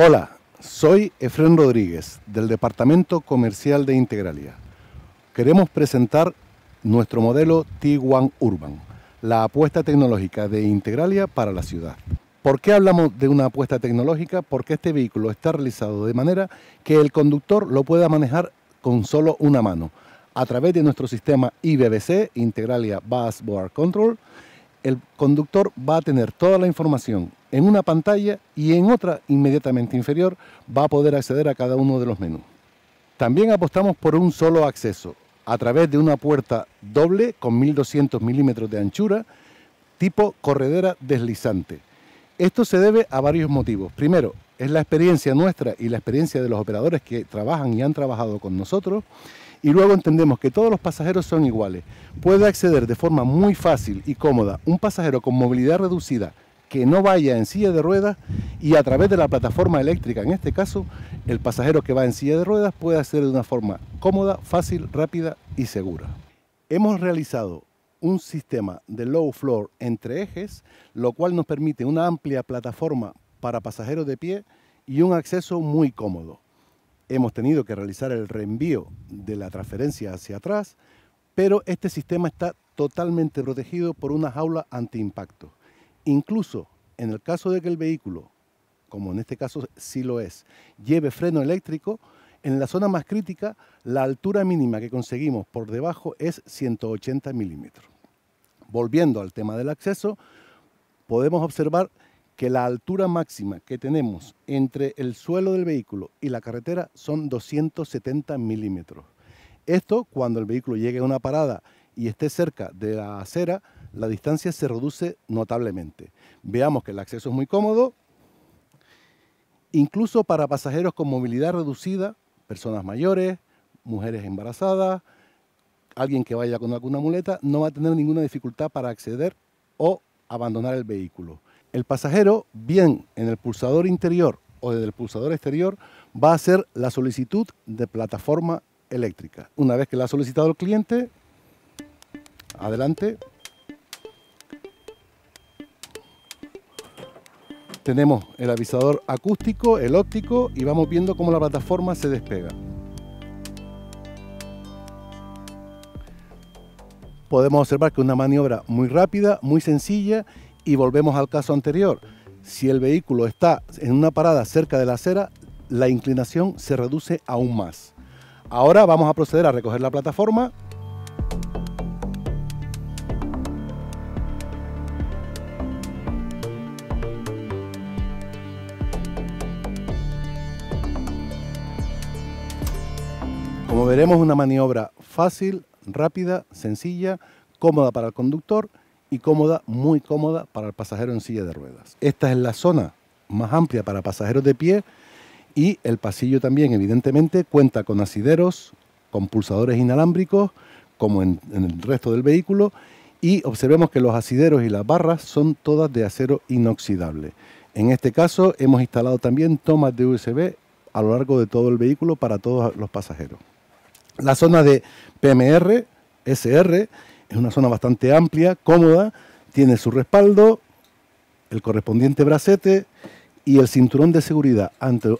Hola, soy Efrén Rodríguez del Departamento Comercial de Integralia. Queremos presentar nuestro modelo T1 Urban, la apuesta tecnológica de Integralia para la ciudad. ¿Por qué hablamos de una apuesta tecnológica? Porque este vehículo está realizado de manera que el conductor lo pueda manejar con solo una mano a través de nuestro sistema IBBC, Integralia Bus Board Control, el conductor va a tener toda la información en una pantalla y en otra inmediatamente inferior va a poder acceder a cada uno de los menús. También apostamos por un solo acceso a través de una puerta doble con 1200 milímetros de anchura tipo corredera deslizante. Esto se debe a varios motivos. Primero, es la experiencia nuestra y la experiencia de los operadores que trabajan y han trabajado con nosotros y luego entendemos que todos los pasajeros son iguales, puede acceder de forma muy fácil y cómoda un pasajero con movilidad reducida que no vaya en silla de ruedas y a través de la plataforma eléctrica, en este caso, el pasajero que va en silla de ruedas puede hacer de una forma cómoda, fácil, rápida y segura. Hemos realizado un sistema de low floor entre ejes, lo cual nos permite una amplia plataforma para pasajeros de pie y un acceso muy cómodo hemos tenido que realizar el reenvío de la transferencia hacia atrás, pero este sistema está totalmente protegido por una jaula antiimpacto. Incluso en el caso de que el vehículo, como en este caso sí lo es, lleve freno eléctrico, en la zona más crítica la altura mínima que conseguimos por debajo es 180 milímetros. Volviendo al tema del acceso, podemos observar que la altura máxima que tenemos entre el suelo del vehículo y la carretera son 270 milímetros. Esto cuando el vehículo llegue a una parada y esté cerca de la acera, la distancia se reduce notablemente. Veamos que el acceso es muy cómodo, incluso para pasajeros con movilidad reducida, personas mayores, mujeres embarazadas, alguien que vaya con alguna muleta, no va a tener ninguna dificultad para acceder o abandonar el vehículo. El pasajero, bien en el pulsador interior o desde el pulsador exterior, va a hacer la solicitud de plataforma eléctrica. Una vez que la ha solicitado el cliente, adelante. Tenemos el avisador acústico, el óptico y vamos viendo cómo la plataforma se despega. Podemos observar que es una maniobra muy rápida, muy sencilla y volvemos al caso anterior. Si el vehículo está en una parada cerca de la acera, la inclinación se reduce aún más. Ahora vamos a proceder a recoger la plataforma. Como veremos, una maniobra fácil, rápida, sencilla, cómoda para el conductor y cómoda, muy cómoda para el pasajero en silla de ruedas. Esta es la zona más amplia para pasajeros de pie y el pasillo también, evidentemente, cuenta con asideros, con pulsadores inalámbricos, como en, el resto del vehículo, y observemos que los asideros y las barras son todas de acero inoxidable. En este caso hemos instalado también tomas de USB a lo largo de todo el vehículo para todos los pasajeros. La zona de PMR, SR es una zona bastante amplia, cómoda, tiene su respaldo, el correspondiente bracete y el cinturón de seguridad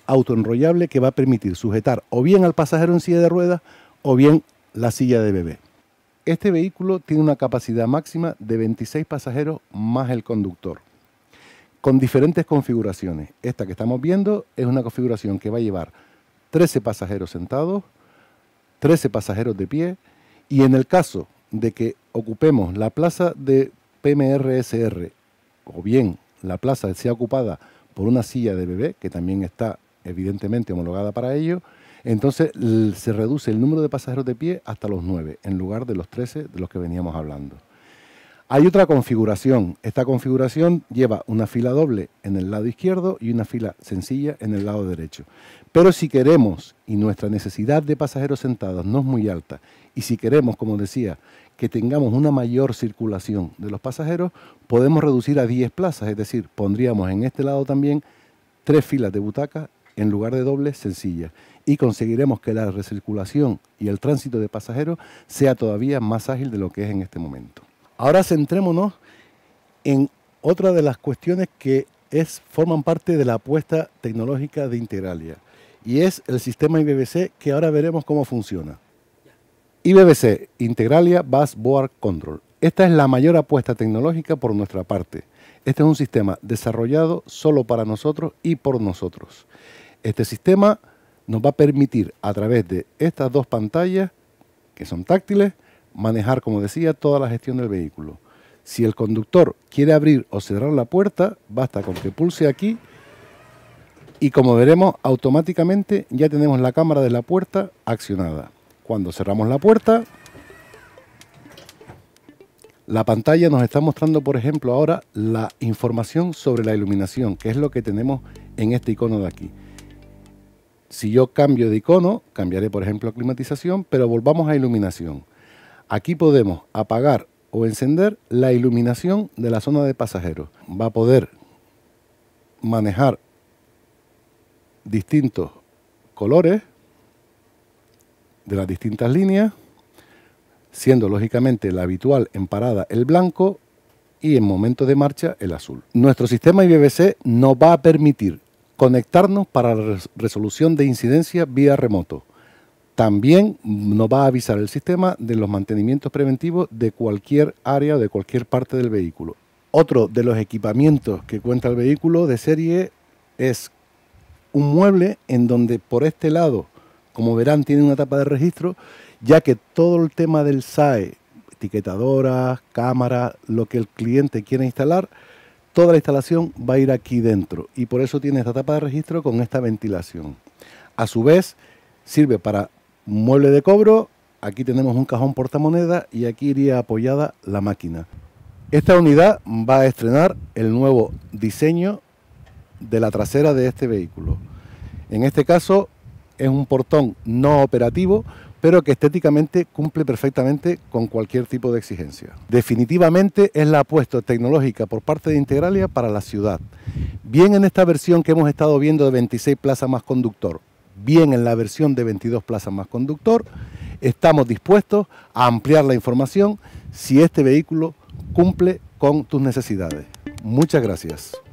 autoenrollable que va a permitir sujetar o bien al pasajero en silla de ruedas o bien la silla de bebé. Este vehículo tiene una capacidad máxima de 26 pasajeros más el conductor, con diferentes configuraciones. Esta que estamos viendo es una configuración que va a llevar 13 pasajeros sentados, 13 pasajeros de pie y en el caso de que ocupemos la plaza de PMRSR o bien la plaza sea ocupada por una silla de bebé, que también está evidentemente homologada para ello, entonces se reduce el número de pasajeros de pie hasta los 9, en lugar de los 13 de los que veníamos hablando. Hay otra configuración. Esta configuración lleva una fila doble en el lado izquierdo y una fila sencilla en el lado derecho. Pero si queremos, y nuestra necesidad de pasajeros sentados no es muy alta, y si queremos, como decía, que tengamos una mayor circulación de los pasajeros, podemos reducir a 10 plazas, es decir, pondríamos en este lado también tres filas de butacas en lugar de dobles sencillas y conseguiremos que la recirculación y el tránsito de pasajeros sea todavía más ágil de lo que es en este momento. Ahora centrémonos en otra de las cuestiones que forman parte de la apuesta tecnológica de Integralia y es el sistema IBBC que ahora veremos cómo funciona. IBBC, Integralia Bus Board Control. Esta es la mayor apuesta tecnológica por nuestra parte. Este es un sistema desarrollado solo para nosotros y por nosotros. Este sistema nos va a permitir a través de estas dos pantallas, que son táctiles, manejar, como decía, toda la gestión del vehículo. Si el conductor quiere abrir o cerrar la puerta, basta con que pulse aquí y como veremos, automáticamente ya tenemos la cámara de la puerta accionada. Cuando cerramos la puerta, la pantalla nos está mostrando, por ejemplo, ahora la información sobre la iluminación, que es lo que tenemos en este icono de aquí. Si yo cambio de icono, cambiaré, por ejemplo, a climatización, pero volvamos a iluminación. Aquí podemos apagar o encender la iluminación de la zona de pasajeros. Va a poder manejar distintos colores de las distintas líneas, siendo lógicamente la habitual en parada el blanco y en momento de marcha el azul. Nuestro sistema IBBC nos va a permitir conectarnos para la resolución de incidencia vía remoto. También nos va a avisar el sistema de los mantenimientos preventivos de cualquier área o de cualquier parte del vehículo. Otro de los equipamientos que cuenta el vehículo de serie es un mueble en donde por este lado, como verán, tiene una tapa de registro, ya que todo el tema del SAE, etiquetadora, cámara, lo que el cliente quiere instalar, toda la instalación va a ir aquí dentro y por eso tiene esta tapa de registro con esta ventilación. A su vez, sirve para mueble de cobro, aquí tenemos un cajón portamoneda y aquí iría apoyada la máquina. Esta unidad va a estrenar el nuevo diseño de la trasera de este vehículo. En este caso es un portón no operativo, pero que estéticamente cumple perfectamente con cualquier tipo de exigencia. Definitivamente es la apuesta tecnológica por parte de Integralia para la ciudad. Bien en esta versión que hemos estado viendo de 26 plazas más conductor, bien en la versión de 22 plazas más conductor. Estamos dispuestos a ampliar la información si este vehículo cumple con tus necesidades. Muchas gracias.